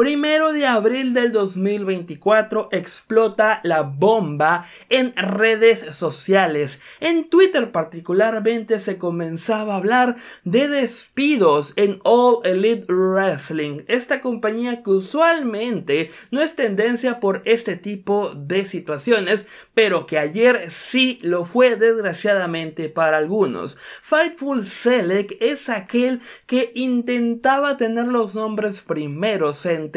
Primero de abril del 2024 explota la bomba en redes sociales. En Twitter particularmente se comenzaba a hablar de despidos en All Elite Wrestling, esta compañía que usualmente no es tendencia por este tipo de situaciones, pero que ayer sí lo fue desgraciadamente para algunos. Fightful Select es aquel que intentaba tener los nombres primeros en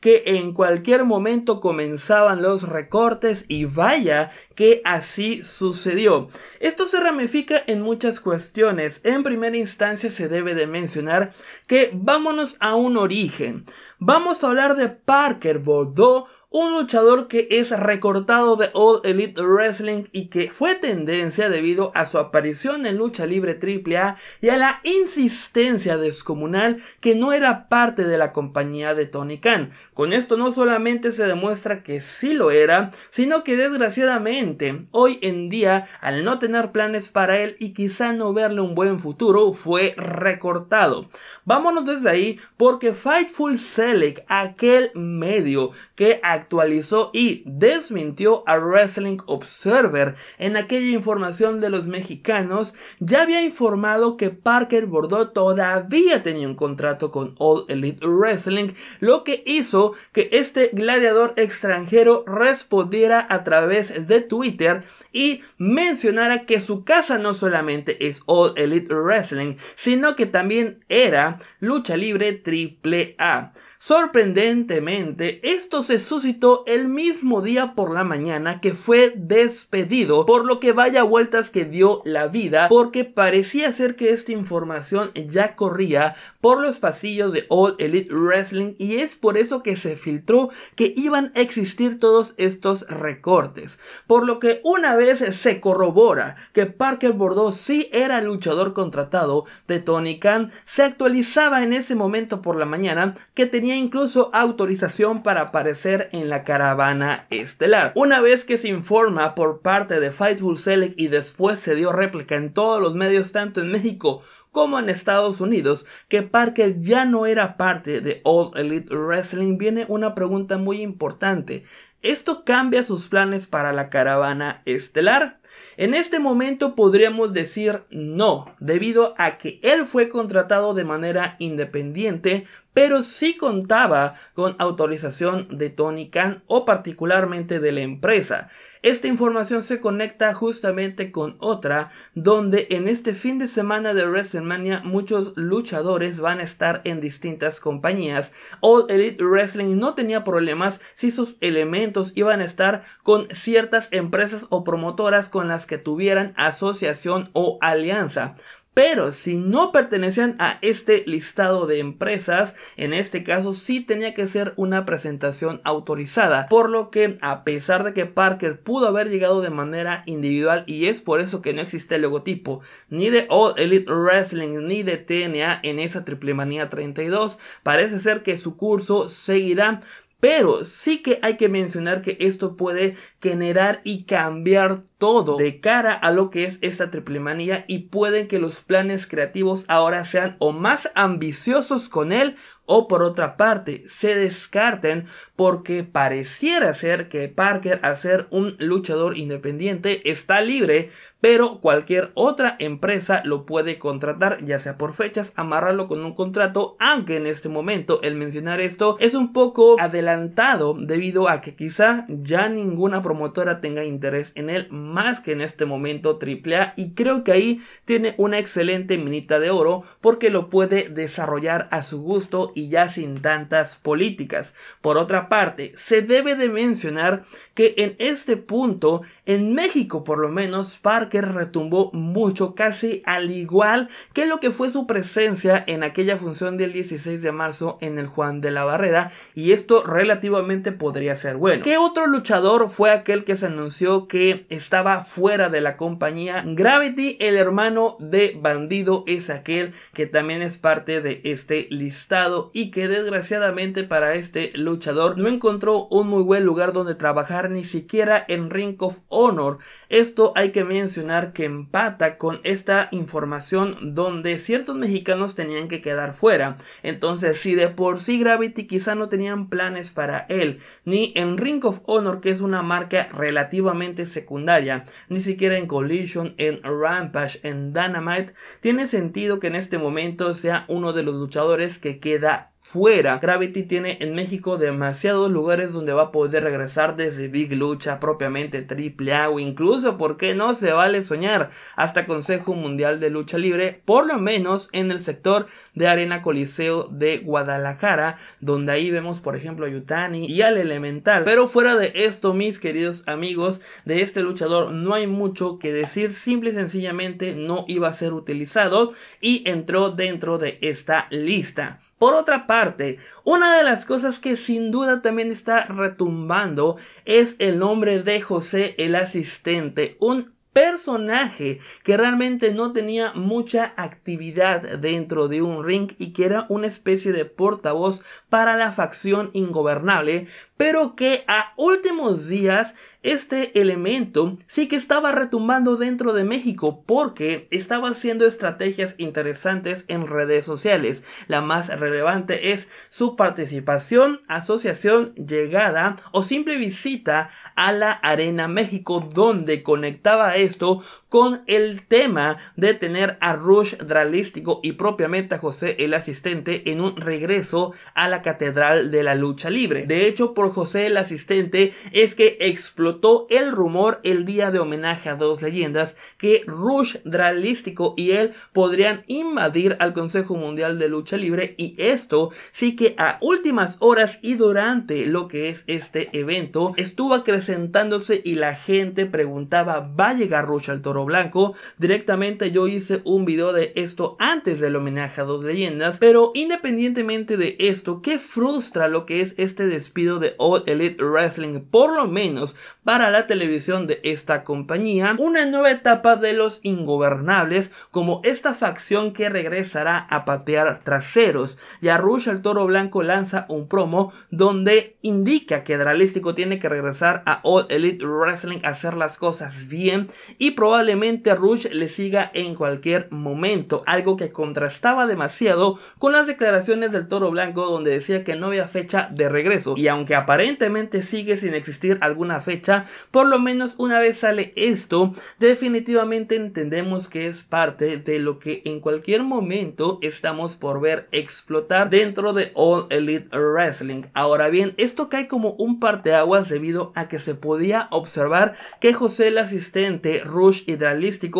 que en cualquier momento comenzaban los recortes y vaya que así sucedió. Esto se ramifica en muchas cuestiones. En primera instancia se debe de mencionar que vámonos a un origen. Vamos a hablar de Parker Bordeaux un luchador que es recortado de All Elite Wrestling y que fue tendencia debido a su aparición en lucha libre AAA y a la insistencia descomunal que no era parte de la compañía de Tony Khan. Con esto no solamente se demuestra que sí lo era, sino que desgraciadamente hoy en día al no tener planes para él y quizá no verle un buen futuro fue recortado. Vámonos desde ahí porque Fightful Select, aquel medio que actualizó y desmintió a Wrestling Observer en aquella información de los mexicanos, ya había informado que Parker Bordeaux todavía tenía un contrato con All Elite Wrestling, lo que hizo que este gladiador extranjero respondiera a través de Twitter y mencionara que su casa no solamente es All Elite Wrestling, sino que también era lucha libre triple A. Sorprendentemente, esto se suscitó el mismo día por la mañana que fue despedido, por lo que vaya vueltas que dio la vida, porque parecía ser que esta información ya corría por los pasillos de All Elite Wrestling y es por eso que se filtró que iban a existir todos estos recortes. Por lo que una vez se corrobora que Parker Bordeaux sí era luchador contratado de Tony Khan, se actualizaba en ese momento por la mañana que tenía incluso autorización para aparecer en la caravana estelar. Una vez que se informa por parte de Fightful Select y después se dio réplica en todos los medios, tanto en México como en Estados Unidos, que Parker ya no era parte de All Elite Wrestling, viene una pregunta muy importante. ¿Esto cambia sus planes para la caravana estelar? En este momento podríamos decir no, debido a que él fue contratado de manera independiente pero sí contaba con autorización de Tony Khan o particularmente de la empresa. Esta información se conecta justamente con otra, donde en este fin de semana de WrestleMania muchos luchadores van a estar en distintas compañías. All Elite Wrestling no tenía problemas si sus elementos iban a estar con ciertas empresas o promotoras con las que tuvieran asociación o alianza. Pero si no pertenecían a este listado de empresas, en este caso sí tenía que ser una presentación autorizada. Por lo que a pesar de que Parker pudo haber llegado de manera individual y es por eso que no existe el logotipo ni de All Elite Wrestling ni de TNA en esa Triple Manía 32, parece ser que su curso seguirá pero sí que hay que mencionar que esto puede generar y cambiar todo de cara a lo que es esta triple manía y pueden que los planes creativos ahora sean o más ambiciosos con él o por otra parte se descarten porque pareciera ser que Parker al ser un luchador independiente está libre pero cualquier otra empresa lo puede contratar, ya sea por fechas, amarrarlo con un contrato, aunque en este momento el mencionar esto es un poco adelantado debido a que quizá ya ninguna promotora tenga interés en él más que en este momento AAA y creo que ahí tiene una excelente minita de oro porque lo puede desarrollar a su gusto y ya sin tantas políticas. Por otra parte, se debe de mencionar que en este punto, en México por lo menos, Parker retumbó mucho, casi al igual que lo que fue su presencia en aquella función del 16 de marzo en el Juan de la Barrera, y esto relativamente podría ser bueno. ¿Qué otro luchador fue aquel que se anunció que estaba fuera de la compañía? Gravity, el hermano de Bandido, es aquel que también es parte de este listado y que desgraciadamente para este luchador no encontró un muy buen lugar donde trabajar ni siquiera en Ring of Honor. Esto hay que mencionar que empata con esta información donde ciertos mexicanos tenían que quedar fuera. Entonces si de por sí Gravity quizá no tenían planes para él, ni en Ring of Honor que es una marca relativamente secundaria, ni siquiera en Collision, en Rampage, en Dynamite, tiene sentido que en este momento sea uno de los luchadores que queda fuera. Gravity tiene en México demasiados lugares donde va a poder regresar desde Big Lucha, propiamente Triple A o incluso, porque qué no? Se vale soñar hasta Consejo Mundial de Lucha Libre, por lo menos en el sector de Arena Coliseo de Guadalajara, donde ahí vemos por ejemplo a Yutani y al Elemental. Pero fuera de esto, mis queridos amigos, de este luchador no hay mucho que decir, simple y sencillamente no iba a ser utilizado y entró dentro de esta lista. Por otra parte, una de las cosas que sin duda también está retumbando es el nombre de José el asistente, un personaje que realmente no tenía mucha actividad dentro de un ring y que era una especie de portavoz para la facción ingobernable, pero que a últimos días este elemento sí que estaba retumbando dentro de México porque estaba haciendo estrategias interesantes en redes sociales. La más relevante es su participación, asociación, llegada o simple visita a la Arena México donde conectaba esto con el tema de tener a Rush Dralístico y propiamente a José el Asistente en un regreso a la Catedral de la Lucha Libre. De hecho, por José el Asistente es que explotó el rumor el día de homenaje a dos leyendas que Rush Dralístico y él podrían invadir al Consejo Mundial de Lucha Libre y esto sí que a últimas horas y durante lo que es este evento estuvo acrecentándose y la gente preguntaba ¿va a llegar Rush al toro? Blanco. Directamente yo hice un video de esto antes del homenaje a dos leyendas, pero independientemente de esto, que frustra lo que es este despido de Old Elite Wrestling, por lo menos para la televisión de esta compañía, una nueva etapa de los ingobernables como esta facción que regresará a patear traseros. Y Rush el Toro Blanco lanza un promo donde indica que Dralístico tiene que regresar a All Elite Wrestling a hacer las cosas bien y probablemente Rush le siga en cualquier momento, algo que contrastaba demasiado con las declaraciones del Toro Blanco donde decía que no había fecha de regreso y aunque aparentemente sigue sin existir alguna fecha, por lo menos una vez sale esto, definitivamente entendemos que es parte de lo que en cualquier momento estamos por ver explotar dentro de All Elite Wrestling. Ahora bien, esto cae como un parteaguas debido a que se podía observar que José el asistente, Rush y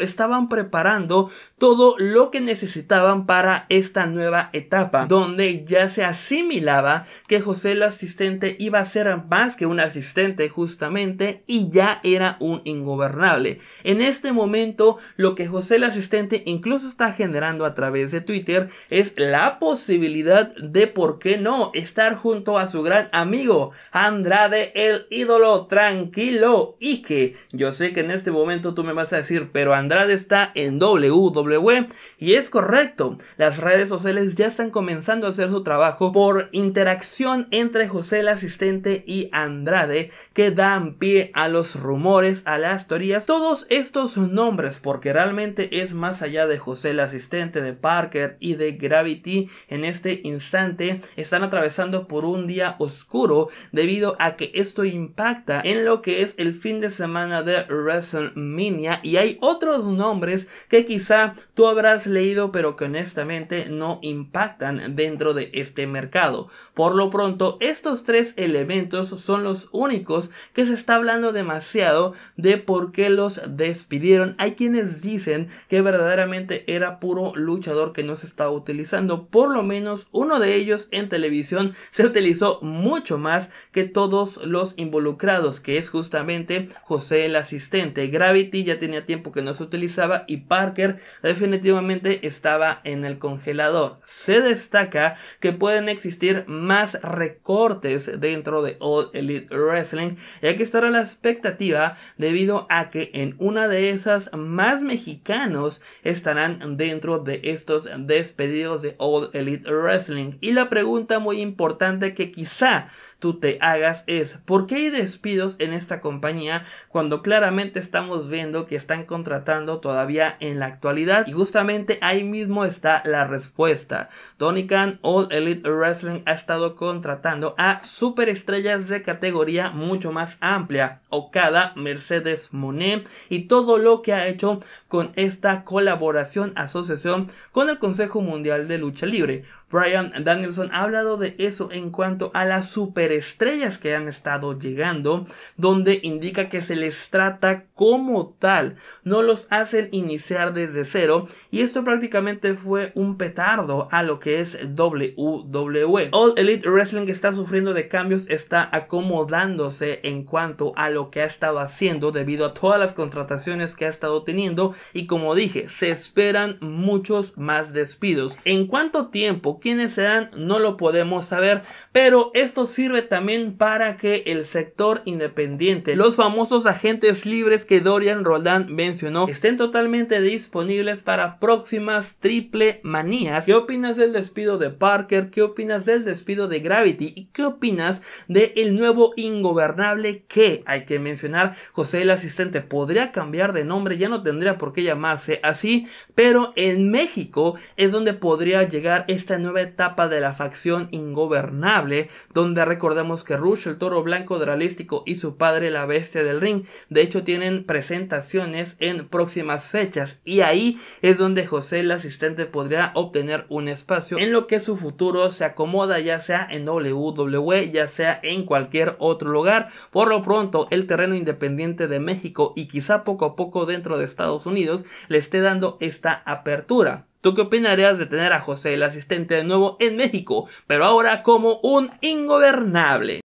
estaban preparando todo lo que necesitaban para esta nueva etapa, donde ya se asimilaba que José el asistente iba a ser más que un asistente justamente y ya era un ingobernable. En este momento lo que José el asistente incluso está generando a través de Twitter es la posibilidad de, ¿por qué no?, estar junto a su gran amigo Andrade el ídolo tranquilo y que yo sé que en este momento tú me vas a decir, pero Andrade está en WWE y es correcto, las redes sociales ya están comenzando a hacer su trabajo por interacción entre José el asistente y Andrade que dan pie a los rumores, a las teorías, todos estos nombres porque realmente es más allá de José el asistente de Parker y de Gravity en este instante están atravesando por un día oscuro debido a que esto impacta en lo que es el fin de semana de WrestleMania y y hay otros nombres que quizá tú habrás leído pero que honestamente no impactan dentro de este mercado. Por lo pronto, estos tres elementos son los únicos que se está hablando demasiado de por qué los despidieron. Hay quienes dicen que verdaderamente era puro luchador que no se estaba utilizando. Por lo menos uno de ellos en televisión se utilizó mucho más que todos los involucrados, que es justamente José el asistente. Gravity ya tenía tiempo que no se utilizaba y Parker definitivamente estaba en el congelador. Se destaca que pueden existir más recortes dentro de All Elite Wrestling y hay que estar a la expectativa debido a que en una de esas más mexicanos estarán dentro de estos despedidos de All Elite Wrestling. Y la pregunta muy importante que quizá tú te hagas es, ¿por qué hay despidos en esta compañía cuando claramente estamos viendo que están contratando todavía en la actualidad? Y justamente ahí mismo está la respuesta. Tony Khan, All Elite Wrestling, ha estado contratando a superestrellas de categoría mucho más amplia. Okada, Mercedes Monet y todo lo que ha hecho con esta colaboración, asociación con el Consejo Mundial de Lucha Libre. Brian Danielson ha hablado de eso en cuanto a las superestrellas que han estado llegando, donde indica que se les trata como tal, no los hacen iniciar desde cero y esto prácticamente fue un petardo a lo que es WWE. All Elite Wrestling está sufriendo de cambios, está acomodándose en cuanto a lo que ha estado haciendo debido a todas las contrataciones que ha estado teniendo y como dije, se esperan muchos más despidos. ¿En cuánto tiempo quiénes serán no lo podemos saber, pero esto sirve también para que el sector independiente, los famosos agentes libres que Dorian Roldán mencionó, estén totalmente disponibles para próximas triple manías. ¿Qué opinas del despido de Parker? ¿Qué opinas del despido de Gravity? ¿Y qué opinas del el nuevo ingobernable que hay que mencionar? José el asistente podría cambiar de nombre, ya no tendría por qué llamarse así, pero en México es donde podría llegar esta nueva etapa de la facción ingobernable, donde recordemos que Rush, el toro blanco realístico y su padre, la bestia del ring, de hecho tienen presentaciones en próximas fechas y ahí es donde José el asistente podría obtener un espacio en lo que su futuro se acomoda ya sea en WWE, ya sea en cualquier otro lugar. Por lo pronto, el terreno independiente de México y quizá poco a poco dentro de Estados Unidos le esté dando esta apertura. ¿Tú qué opinarías de tener a José el asistente de nuevo en México, pero ahora como un ingobernable?